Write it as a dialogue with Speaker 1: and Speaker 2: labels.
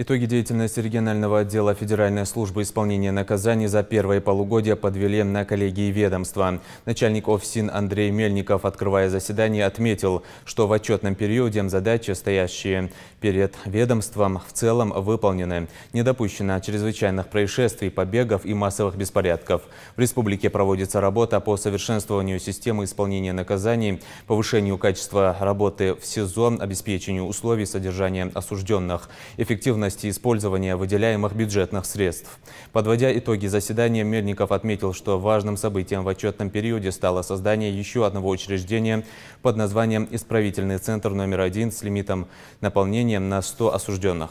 Speaker 1: Итоги деятельности регионального отдела Федеральной службы исполнения наказаний за первое полугодие подвели на коллегии ведомства. Начальник ОФСИН Андрей Мельников, открывая заседание, отметил, что в отчетном периоде задачи, стоящие перед ведомством, в целом выполнены. Не допущено чрезвычайных происшествий, побегов и массовых беспорядков. В республике проводится работа по совершенствованию системы исполнения наказаний, повышению качества работы в СИЗО, обеспечению условий содержания осужденных. Эффективно эффективности использования выделяемых бюджетных средств. Подводя итоги заседания, Мельников отметил, что важным событием в отчетном периоде стало создание еще одного учреждения под названием «Исправительный центр номер один» с лимитом наполнением на 100 осужденных.